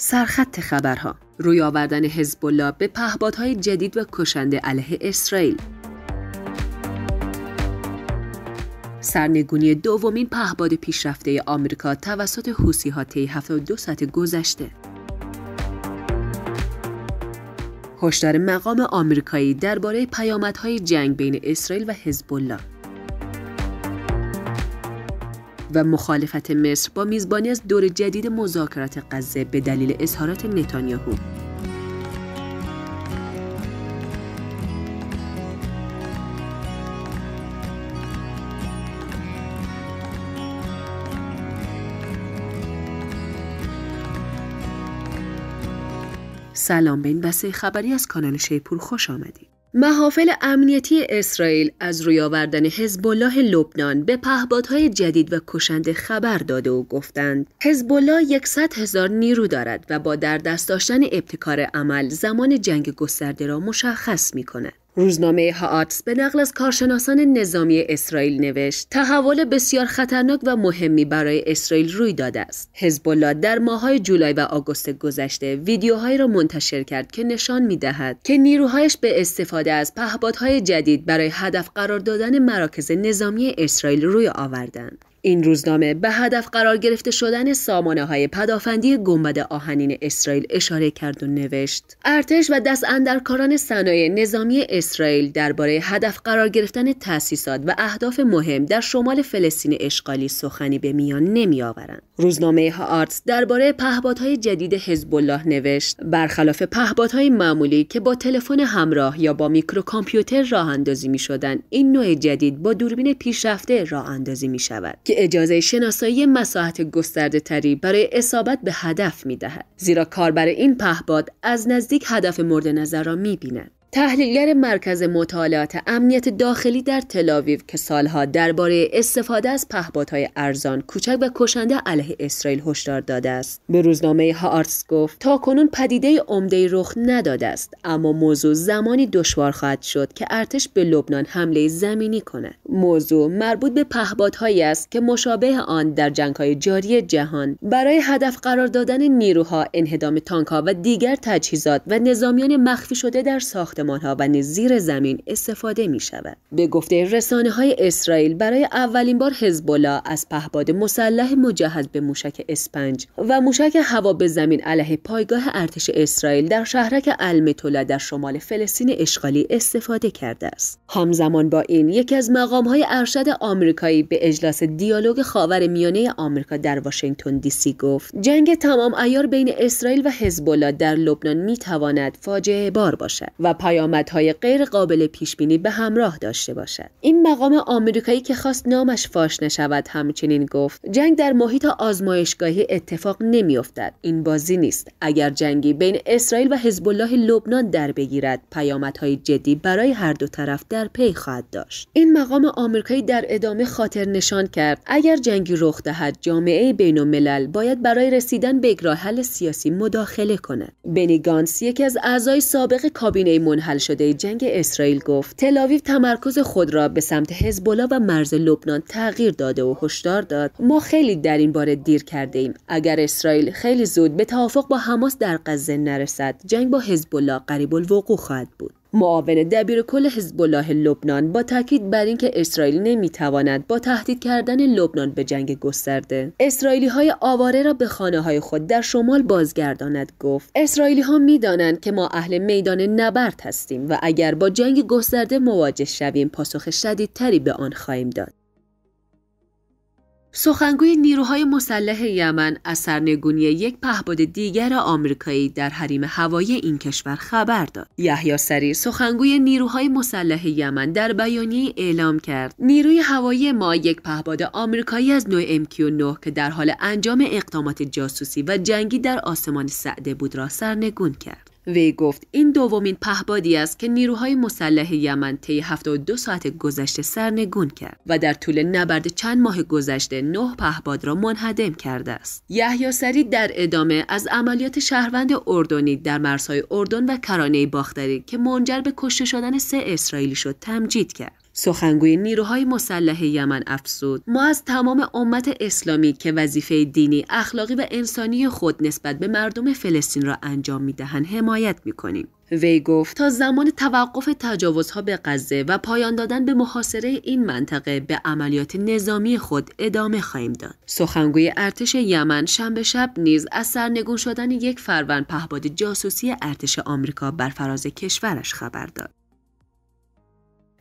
سرخط خبرها روی آوردن حزب الله به پهپادهای جدید و کشنده علیه اسرائیل سرنگونی دومین پهباد پیشرفته آمریکا توسط حوسی ها طی 72 ساعت گذشته هشدار مقام آمریکایی درباره پیامدهای جنگ بین اسرائیل و حزب الله و مخالفت مصر با میزبانی از دور جدید مذاکرات غزه به دلیل اظهارات نتانیاهو سلام به این بسته خبری از کانال شیپور خوش آمدید. محافل امنیتی اسرائیل از روی آوردن حزب الله لبنان به پهپادهای جدید و کشنده خبر داده و گفتند حزب الله هزار نیرو دارد و با در دست داشتن ابتکار عمل زمان جنگ گسترده را مشخص می کند. روزنامه هاتس به نقل از کارشناسان نظامی اسرائیل نوشت تحول بسیار خطرناک و مهمی برای اسرائیل روی داده است حزب در ماهای جولای و آگوست گذشته ویدیوهایی را منتشر کرد که نشان میدهد که نیروهایش به استفاده از پهپادهای جدید برای هدف قرار دادن مراکز نظامی اسرائیل روی آوردند این روزنامه به هدف قرار گرفته شدن سامانه های پدافندی گنبد آهنین اسرائیل اشاره کرد و نوشت ارتش و دست اندرکاران صنایع نظامی اسرائیل درباره هدف قرار گرفتن تأسیسات و اهداف مهم در شمال فلسطین اشغالی سخنی به میان نمی آورند. روزنامه هارتس درباره پهپادهای جدید حزب الله نوشت برخلاف پهپادهای معمولی که با تلفن همراه یا با میکروکامپیوتر راه اندازی می این نوع جدید با دوربین پیشرفته راه اندازی می شود که اجازه شناسایی مساحت گسترده تری برای اصابت به هدف می دهد زیرا کاربر این پهباد از نزدیک هدف مورد نظر را می تحلیلگر مرکز مطالعات امنیت داخلی در تلاویو که سالها درباره استفاده از پهپادهای ارزان کوچک و کشنده علیه اسرائیل هشدار داده است به روزنامه هارتس گفت تا کنون پدیده عمده رخ نداده است اما موضوع زمانی دشوار خواهد شد که ارتش به لبنان حمله زمینی کند موضوع مربوط به پهپادهایی است که مشابه آن در جنگهای جاری جهان برای هدف قرار دادن نیروها انهدام تانکها و دیگر تجهیزات و نظامیان مخفی شده در ساختمان ها و نیز زیر زمین استفاده می شود. به گفته رسانه های اسرائیل برای اولین بار حزب از پهباد مسلح مجهز به موشک اسپنج و موشک هوا به زمین علیه پایگاه ارتش اسرائیل در شهرک المتولا در شمال فلسطین اشغالی استفاده کرده است. همزمان با این یکی از مقام های ارشد آمریکایی به اجلاس دیالوگ خاور میانه آمریکا در واشنگتن دی سی گفت جنگ تمام ایار بین اسرائیل و حزب در لبنان می تواند فاجعه بار باشد و پیامدهای پیش بینی به همراه داشته باشد این مقام آمریکایی که خواست نامش فاش نشود همچنین گفت جنگ در محیط آزمایشگاهی اتفاق نمیافتد این بازی نیست اگر جنگی بین اسرائیل و حزب الله لبنان در بگیرد پیامدهای جدی برای هر دو طرف در پی خواهد داشت این مقام آمریکایی در ادامه خاطر نشان کرد اگر جنگی رخ دهد جامعه بین الملل باید برای رسیدن به راه حل سیاسی مداخله کند بنی گانس یکی از اعضای سابق کابینه حل شده جنگ اسرائیل گفت تلاویو تمرکز خود را به سمت حزب و مرز لبنان تغییر داده و هشدار داد ما خیلی در این باره دیر کرده ایم اگر اسرائیل خیلی زود به توافق با حماس در غزه نرسد جنگ با حزب الله قریب الوقوع خواهد بود معاون دبیر کل حزب الله لبنان با تاکید بر اینکه اسرائیل نمیتواند با تهدید کردن لبنان به جنگ گسترده اسرائیلی های آواره را به خانه های خود در شمال بازگرداند گفت اسرائیلی ها میدانند که ما اهل میدان نبرد هستیم و اگر با جنگ گسترده مواجه شویم پاسخ شدیدتری به آن خواهیم داد سخنگوی نیروهای مسلح یمن از سرنگونی یک پهباد دیگر آمریکایی در حریم هوایی این کشور خبر داد یحیی سری سخنگوی نیروهای مسلح یمن در بیانیه اعلام کرد نیروی هوایی ما یک پهباد آمریکایی از نوع MQ-9 که در حال انجام اقدامات جاسوسی و جنگی در آسمان سعده بود را سرنگون کرد وی گفت این دومین پهبادی است که نیروهای مسلح یمن طی 72 ساعت گذشته سرنگون کرد و در طول نبرد چند ماه گذشته نه پهباد را منهدم کرده است یحیی سری در ادامه از عملیات شهروند اردنی در مرزهای اردن و کرانه باختری که منجر به کشته شدن سه اسرائیلی شد تمجید کرد سخنگوی نیروهای مسلح یمن افزود ما از تمام امت اسلامی که وظیفه دینی اخلاقی و انسانی خود نسبت به مردم فلسطین را انجام میدهند حمایت میکنیم وی گفت تا زمان توقف تجاوزها به غزه و پایان دادن به محاصره این منطقه به عملیات نظامی خود ادامه خواهیم داد سخنگوی ارتش یمن شنبه شب نیز از سرنگون شدن یک فروند پهباد جاسوسی ارتش آمریکا بر فراز کشورش خبر داد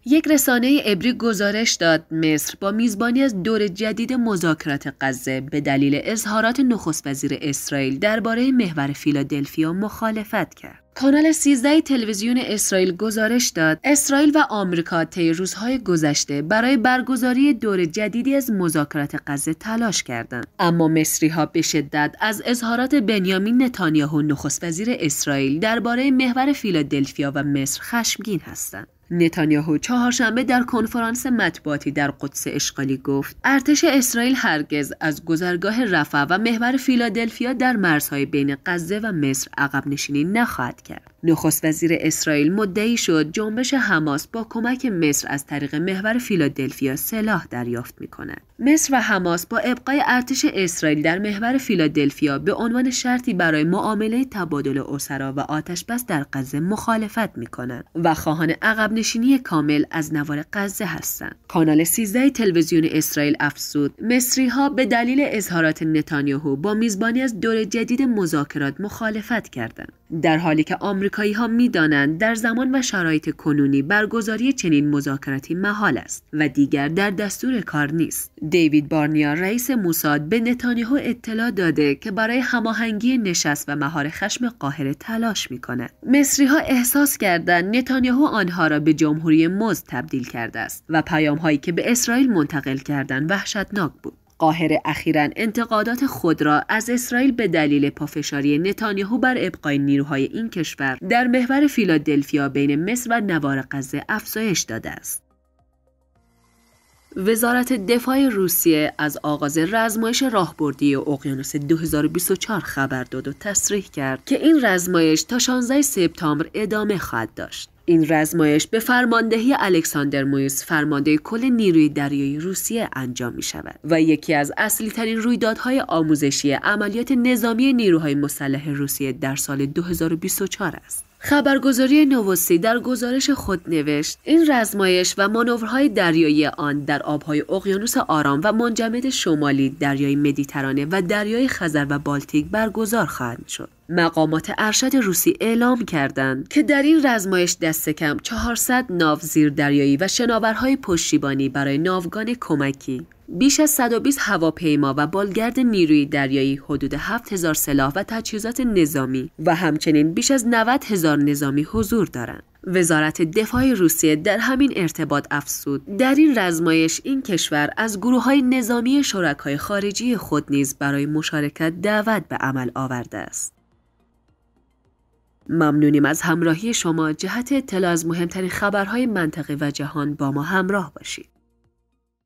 یک رسانه ابری گزارش داد مصر با میزبانی از دور جدید مذاکرات غزه به دلیل اظهارات نخست وزیر اسرائیل درباره محور فیلادلفیا مخالفت کرد. کانال 13 تلویزیون اسرائیل گزارش داد اسرائیل و آمریکا طی روزهای گذشته برای برگزاری دور جدیدی از مذاکرات غزه تلاش کردند اما مصری ها به شدت از اظهارات بنیامین نتانیاهو نخست وزیر اسرائیل درباره محور فیلادلفیا و مصر خشمگین هستند نتانیاهو چهارشنبه در کنفرانس مطبوعاتی در قدس اشغالی گفت ارتش اسرائیل هرگز از گذرگاه رفع و محور فیلادلفیا در مرزهای بین غزه و مصر عقب نشینی نخواهد کرد نخست وزیر اسرائیل مدعی شد جنبش حماس با کمک مصر از طریق محور فیلادلفیا سلاح دریافت می کند. مصر و حماس با ابقای ارتش اسرائیل در محور فیلادلفیا به عنوان شرطی برای معامله تبادل اسرا و آتشبس در غزه مخالفت می و خواهان عقب همنشینی کامل از نوار غزه هستند کانال 13 تلویزیون اسرائیل افزود مصری ها به دلیل اظهارات نتانیاهو با میزبانی از دور جدید مذاکرات مخالفت کردند در حالی که آمریکایی ها می دانند در زمان و شرایط کنونی برگزاری چنین مذاکراتی محال است و دیگر در دستور کار نیست. دیوید بارنیا رئیس موساد به نتانیاهو اطلاع داده که برای هماهنگی نشست و مهار خشم قاهره تلاش می کند. مصری ها احساس کردند نتانیاهو آنها را به جمهوری مز تبدیل کرده است و پیام هایی که به اسرائیل منتقل کردند وحشتناک بود. قاهر اخیرا انتقادات خود را از اسرائیل به دلیل پافشاری نتانیاهو بر ابقای نیروهای این کشور در محور فیلادلفیا بین مصر و نوار غزه افزایش داده است وزارت دفاع روسیه از آغاز رزمایش راهبردی اقیانوس 2024 خبر داد و تصریح کرد که این رزمایش تا 16 سپتامبر ادامه خواهد داشت. این رزمایش به فرماندهی الکساندر مویس فرمانده کل نیروی دریایی روسیه انجام می شود و یکی از اصلی ترین رویدادهای آموزشی عملیات نظامی نیروهای مسلح روسیه در سال 2024 است. خبرگزاری نووسی در گزارش خود نوشت این رزمایش و مانورهای دریایی آن در آبهای اقیانوس آرام و منجمد شمالی دریای مدیترانه و دریای خزر و بالتیک برگزار خواهند شد مقامات ارشد روسی اعلام کردند که در این رزمایش دست کم 400 ناو زیردریایی و شناورهای پشتیبانی برای ناوگان کمکی بیش از 120 هواپیما و بالگرد نیروی دریایی حدود 7000 سلاح و تجهیزات نظامی و همچنین بیش از 90 هزار نظامی حضور دارند. وزارت دفاع روسیه در همین ارتباط افسود در این رزمایش این کشور از گروه های نظامی شرکای خارجی خود نیز برای مشارکت دعوت به عمل آورده است ممنونیم از همراهی شما جهت اطلاع از مهمترین خبرهای منطقه و جهان با ما همراه باشید.